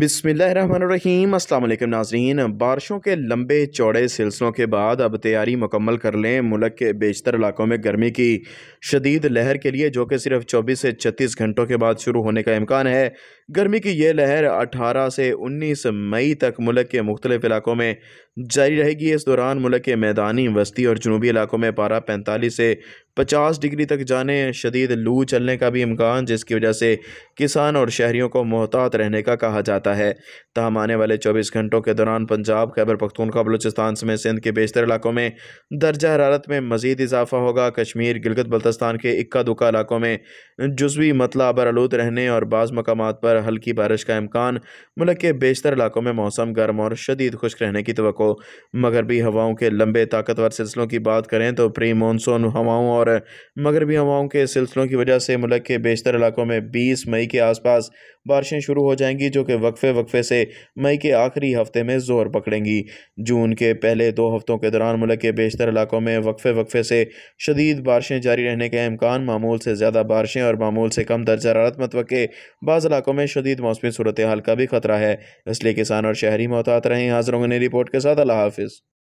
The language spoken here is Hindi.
बिसमीम अल्लाम नाजरीन बारिशों के लंबे चौड़े सिलसिलों के बाद अब तैयारी मुकम्मल कर लें मुल्क के बेशतर इलाकों में गर्मी की शदीद लहर के लिए जो कि सिर्फ 24 से 36 घंटों के बाद शुरू होने का इम्कान है गर्मी की यह लहर 18 से 19 मई तक मुल्क के मुख्तलिफ इलाकों में जारी रहेगी इस दौरान मुल्क के मैदानी वस्ती और जनूबी इलाकों में पारा पैंतालीस से पचास डिग्री तक जाने शदीद लू चलने का भी इम्कान जिसकी वजह से किसान और शहरीों को मोहतात रहने का कहा जाता है तहम आने वाले चौबीस घंटों के दौरान पंजाब खैबर पख्तूनखा बलोचिस्तान समेत सिंध के बेशतर इलाकों में दर्जा हरारत में मजीद इजाफा होगा कश्मीर गिलगत बल्तस्तान के इक्का दुक्का इलाकों में जजवी मतला बरआलूद रहने और बाज़ मकाम पर हल्की बारिश का इम्कान मुल्क के बेशतर इलाकों में मौसम गर्म और शदीद खुश्क रहने की तो मगरबी हवाओं के लंबे ताकतवर सिलसिलों की बात करें तो प्री मानसून हवाओं और और मगरबी हवाओं के सिलसिलों की वजह से मुल्क के बेशतर इलाकों में बीस मई के आसपास बारिशें शुरू हो जाएंगी जो कि वक्फे वक्फे से मई के आखिरी हफ्ते में जोर पकड़ेंगी जून के पहले दो हफ्तों के दौरान मुल्क के बेशतर इलाकों में वक्फे वक्फे से शदीद बारिशें जारी रहने के अम्कान मामूल से ज़्यादा बारिशें और मामूल से कम दर्ज हरारत के बाद इलाकों में शदीद मौसमी सूरत हाल का भी खतरा है इसलिए किसान और शहरी मोहतात रहे हाजिर होंगे रिपोर्ट के साथ अल्लाह हाफिज़